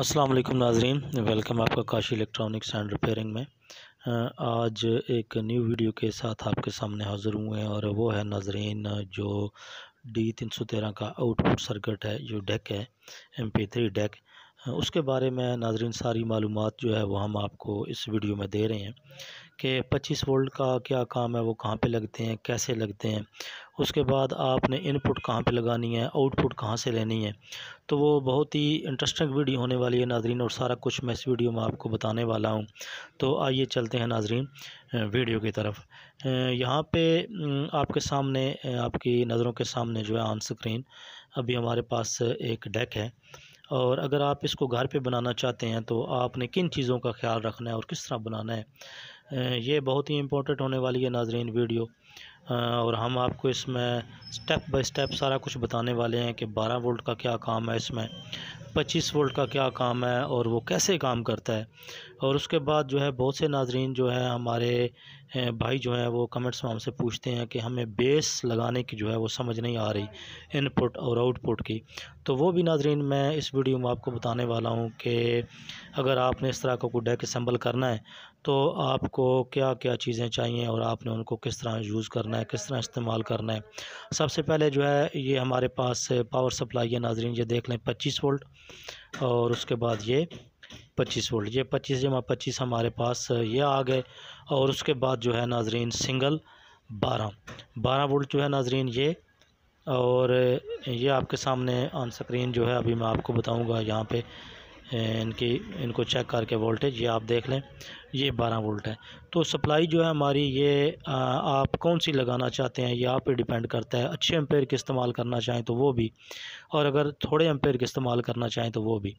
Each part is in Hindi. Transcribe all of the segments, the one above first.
अस्सलाम वालेकुम नाजरीन वेलकम आपका काशी इलेक्ट्रॉनिक्स एंड रिपेयरिंग में आज एक न्यू वीडियो के साथ आपके सामने हाज़िर हुए हैं और वो है नाजरीन जो डी तीन सौ तेरह का आउटपुट सर्किट है जो डेक है एम पी थ्री डेक उसके बारे में नाजरीन सारी मालूम जो है वो हम आपको इस वीडियो में दे रहे हैं कि 25 वोल्ट का क्या काम है वो कहाँ पे लगते हैं कैसे लगते हैं उसके बाद आपने इनपुट कहाँ पे लगानी है आउटपुट कहाँ से लेनी है तो वो बहुत ही इंटरेस्टिंग वीडियो होने वाली है नाजरीन और सारा कुछ मैं इस वीडियो में आपको बताने वाला हूँ तो आइए चलते हैं नाजरीन वीडियो की तरफ यहाँ पे आपके सामने आपकी नज़रों के सामने जो है ऑन स्क्रीन अभी हमारे पास एक डेक है और अगर आप इसको घर पे बनाना चाहते हैं तो आपने किन चीज़ों का ख्याल रखना है और किस तरह बनाना है ये बहुत ही इम्पोर्टेंट होने वाली है नाजरीन वीडियो और हम आपको इसमें स्टेप बाय स्टेप सारा कुछ बताने वाले हैं कि 12 वोल्ट का क्या काम है इसमें 25 वोल्ट का क्या काम है और वो कैसे काम करता है और उसके बाद जो है बहुत से नाजरीन जो है हमारे भाई जो है वो कमेंट्स में हमसे पूछते हैं कि हमें बेस लगाने की जो है वो समझ नहीं आ रही इनपुट और आउटपुट की तो वो भी नाजरीन मैं इस वीडियो में आपको बताने वाला हूँ कि अगर आपने इस तरह का कोई डेक असम्बल करना है तो आपको क्या क्या चीज़ें चाहिए और आपने उनको किस तरह यूज़ करना है किस तरह इस्तेमाल करना है सबसे पहले जो है ये हमारे पास पावर सप्लाई है नाजरीन ये देख लें पच्चीस वोल्ट और उसके बाद ये पच्चीस वोल्ट ये पच्चीस जमा पच्चीस हमारे पास ये आ गए और उसके बाद जो है नाजरीन सिंगल बारह बारह वोल्ट जो है नाजरीन ये और ये आपके सामने ऑन स्क्रीन जो है अभी मैं आपको बताऊंगा यहाँ पे इनकी इनको चेक करके वोल्टेज ये आप देख लें ये 12 वोल्ट है तो सप्लाई जो है हमारी ये आप कौन सी लगाना चाहते हैं ये आप पे डिपेंड करता है अच्छे एम्पेयर के इस्तेमाल करना चाहें तो वो भी और अगर थोड़े एम्पेयर के इस्तेमाल करना चाहें तो वो भी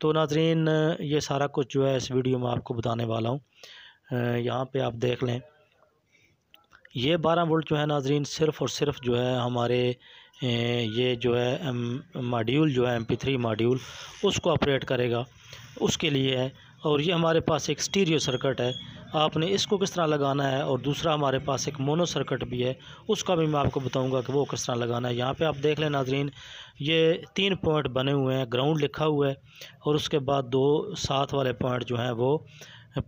तो नाजरीन ये सारा कुछ जो है इस वीडियो में आपको बताने वाला हूँ यहाँ पर आप देख लें ये बारह वोल्ट जो है नाजरीन सिर्फ़ और सिर्फ जो है हमारे ये जो है मॉड्यूल जो है एम पी थ्री मॉड्यूल उसको ऑपरेट करेगा उसके लिए है और ये हमारे पास एक स्टीरियो सर्किट है आपने इसको किस तरह लगाना है और दूसरा हमारे पास एक मोनो सर्किट भी है उसका भी मैं आपको बताऊंगा कि वो किस तरह लगाना है यहाँ पे आप देख लें नाजरीन ये तीन पॉइंट बने हुए हैं ग्राउंड लिखा हुआ है और उसके बाद दो सात वाले पॉइंट जो हैं वो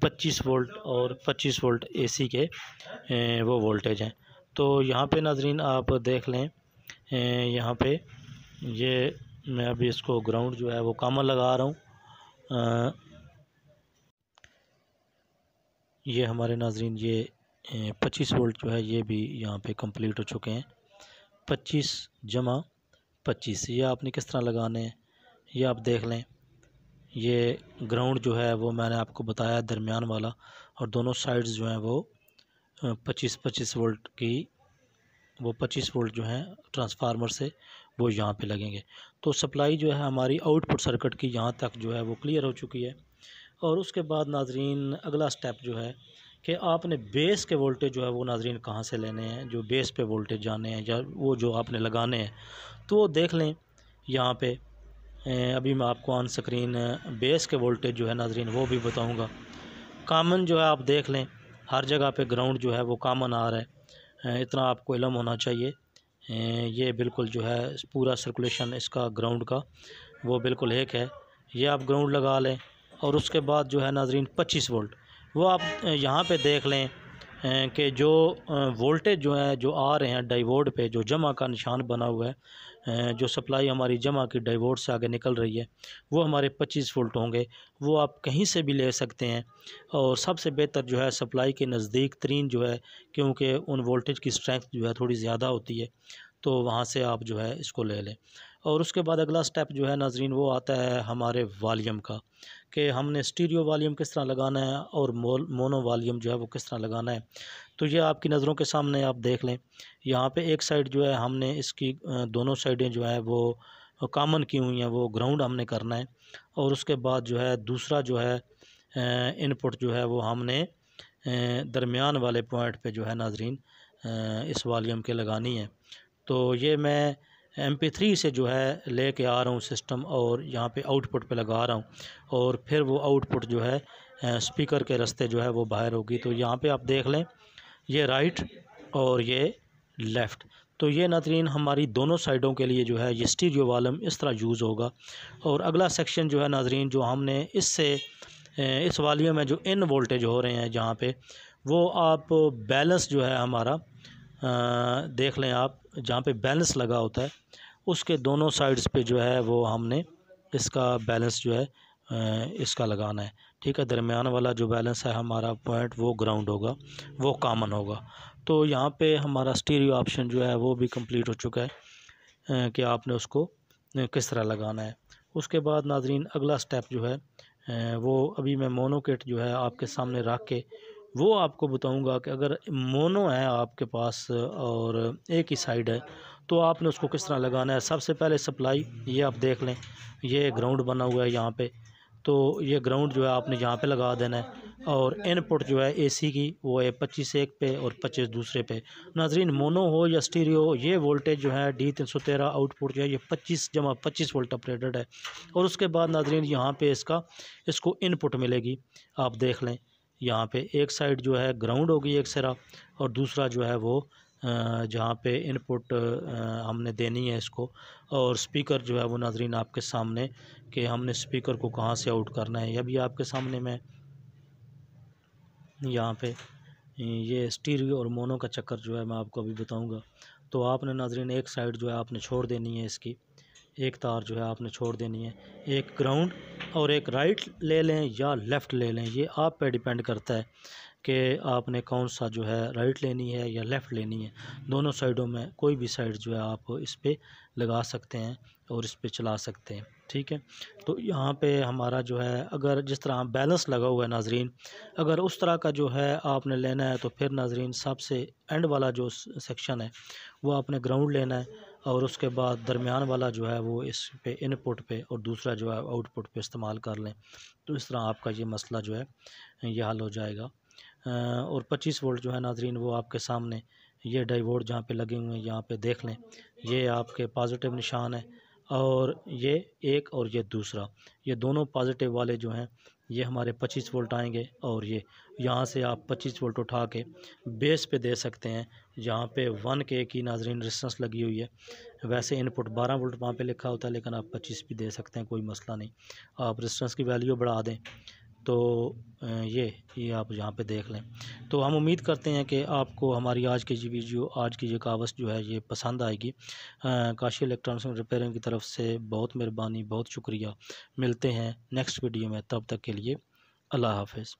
पच्चीस वोल्ट और पच्चीस वोल्ट एसी के वो वोल्टेज हैं तो यहाँ पर नाजरीन आप देख लें यहाँ पे ये मैं अभी इसको ग्राउंड जो है वो कामा लगा रहा हूँ ये हमारे नाजरीन ये पच्चीस वोल्ट जो है ये भी यहाँ पे कंप्लीट हो चुके हैं पच्चीस जमा पच्चीस ये आपने किस तरह लगाने हैं ये आप देख लें ये ग्राउंड जो है वो मैंने आपको बताया दरमियान वाला और दोनों साइड्स जो हैं वो पच्चीस पच्चीस वोल्ट की वो पच्चीस वोल्ट जो हैं ट्रांसफार्मर से वो यहाँ पे लगेंगे तो सप्लाई जो है हमारी आउटपुट सर्किट की यहाँ तक जो है वो क्लियर हो चुकी है और उसके बाद नाजरीन अगला स्टेप जो है कि आपने बेस के वोल्टेज जो है वो नाजरीन कहाँ से लेने हैं जो बेस पे वोल्टेज जाने हैं या वो जो आपने लगाने हैं तो वो देख लें यहाँ पर अभी मैं आपको ऑन स्क्रीन बेस के वोल्टेज जो है नाजरीन वो भी बताऊँगा कामन जो है आप देख लें हर जगह पर ग्राउंड जो है वो कामन आ रहा है इतना आपको इलम होना चाहिए ये बिल्कुल जो है पूरा सर्कुलेशन इसका ग्राउंड का वो बिल्कुल एक है ये आप ग्राउंड लगा लें और उसके बाद जो है नाजरीन पच्चीस वोल्ट वो आप यहाँ पे देख लें कि जो वोल्टेज जो है जो आ रहे हैं डाइवोर्ड पे जो जमा का निशान बना हुआ है जो सप्लाई हमारी जमा की डाइवोड से आगे निकल रही है वो हमारे 25 वोल्ट होंगे वो आप कहीं से भी ले सकते हैं और सबसे बेहतर जो है सप्लाई के नज़दीक तरीन जो है क्योंकि उन वोल्टेज की स्ट्रेंथ जो है थोड़ी ज़्यादा होती है तो वहाँ से आप जो है इसको ले लें और उसके बाद अगला स्टेप जो है नाजरीन वो आता है हमारे वालीम का कि हमने स्टीरियो वालीम किस तरह लगाना है और मोनो वालीम जो है वो किस तरह लगाना है तो ये आपकी नज़रों के सामने आप देख लें यहाँ पे एक साइड जो है हमने इसकी दोनों साइडें जो है वो कामन की हुई हैं वो ग्राउंड हमने करना है और उसके बाद जो है दूसरा जो है इनपुट जो है वो हमने दरमियान वाले पॉइंट पे जो है नाजरीन इस वालीम के लगानी है तो ये मैं एम पी थ्री से जो है ले के आ रहा हूँ सिस्टम और यहाँ पे आउटपुट पे लगा रहा हूँ और फिर वो आउटपुट जो है स्पीकर के रास्ते जो है वो बाहर होगी तो यहाँ पे आप देख लें ये राइट और ये लेफ़्ट तो ये नतरीन हमारी दोनों साइडों के लिए जो है ये स्टीरियो वालम इस तरह यूज़ होगा और अगला सेक्शन जो है नाजरीन जो हमने इससे इस वालियो में जो इन वोल्टेज हो रहे हैं जहाँ पे वो आप बैलेंस जो है हमारा देख लें आप जहाँ पे बैलेंस लगा होता है उसके दोनों साइड्स पे जो है वो हमने इसका बैलेंस जो है इसका लगाना है ठीक है दरमियान वाला जो बैलेंस है हमारा पॉइंट वो ग्राउंड होगा वो कामन होगा तो यहाँ पे हमारा स्टीरियो ऑप्शन जो है वो भी कंप्लीट हो चुका है कि आपने उसको किस तरह लगाना है उसके बाद नाजरीन अगला स्टेप जो है वो अभी मैं मोनोकेट जो है आपके सामने रख के वो आपको बताऊंगा कि अगर मोनो है आपके पास और एक ही साइड है तो आपने उसको किस तरह लगाना है सबसे पहले सप्लाई ये आप देख लें ये ग्राउंड बना हुआ है यहाँ पे तो ये ग्राउंड जो है आपने यहाँ पे लगा देना है और इनपुट जो है एसी की वो है पच्चीस एक पे और पच्चीस दूसरे पे नाजरीन मोनो हो या स्टीरियो ये वोल्टेज जो है डी तीन सौ तेरह आउटपुट जो है ये पच्चीस जमा पच्चीस वोल्ट अपरेटेड है और उसके बाद नाजरीन यहाँ पे इसका इसको इनपुट मिलेगी आप देख लें यहाँ पे एक साइड जो है ग्राउंड होगी एक सरा और दूसरा जो है वो जहाँ पे इनपुट हमने देनी है इसको और स्पीकर जो है वो नाजरीन आपके सामने कि हमने स्पीकर को कहाँ से आउट करना है यह भी आपके सामने में यहाँ पे ये स्टीरियो और मोनो का चक्कर जो है मैं आपको अभी बताऊँगा तो आपने नाजरीन एक साइड जो है आपने छोड़ देनी है इसकी एक तार जो है आपने छोड़ देनी है एक ग्राउंड और एक राइट ले लें या लेफ़्ट ले लें ये आप पे डिपेंड करता है कि आपने कौन सा जो है राइट लेनी है या लेफ़्ट लेनी है दोनों साइडों में कोई भी साइड जो है आप इस पर लगा सकते हैं और इस पर चला सकते हैं ठीक है तो यहाँ पे हमारा जो है अगर जिस तरह बैलेंस लगा हुआ है नाजरीन अगर उस तरह का जो है आपने लेना है तो फिर नाजरीन सबसे एंड वाला जो सेक्शन है वो आपने ग्राउंड लेना है और उसके बाद दरमियान वाला जो है वो इस पे इनपुट पे और दूसरा जो है आउटपुट पे इस्तेमाल कर लें तो इस तरह आपका ये मसला जो है ये हल हो जाएगा और 25 वोल्ट जो है नाजरीन वो आपके सामने ये डाइवोर्ड जहाँ पे लगे हुए हैं यहाँ पे देख लें ये आपके पॉजिटिव निशान है और ये एक और ये दूसरा ये दोनों पॉजिटिव वाले जो हैं ये हमारे 25 वोल्ट आएंगे और ये यहाँ से आप 25 वोल्ट उठा के बेस पे दे सकते हैं जहाँ पे वन के की नाजरीन रिस्टेंस लगी हुई है वैसे इनपुट 12 वोल्ट वहाँ पे लिखा होता है लेकिन आप 25 भी दे सकते हैं कोई मसला नहीं आप रिस्टेंस की वैल्यू बढ़ा दें तो ये ये आप यहाँ पे देख लें तो हम उम्मीद करते हैं कि आपको हमारी आज की जी वीडियो आज की जो कावस जो है ये पसंद आएगी काशी इलेक्ट्रॉनिक्स एंड रिपेयरिंग की तरफ से बहुत मेहरबानी बहुत शुक्रिया मिलते हैं नेक्स्ट वीडियो में तब तक के लिए अल्लाह हाफिज़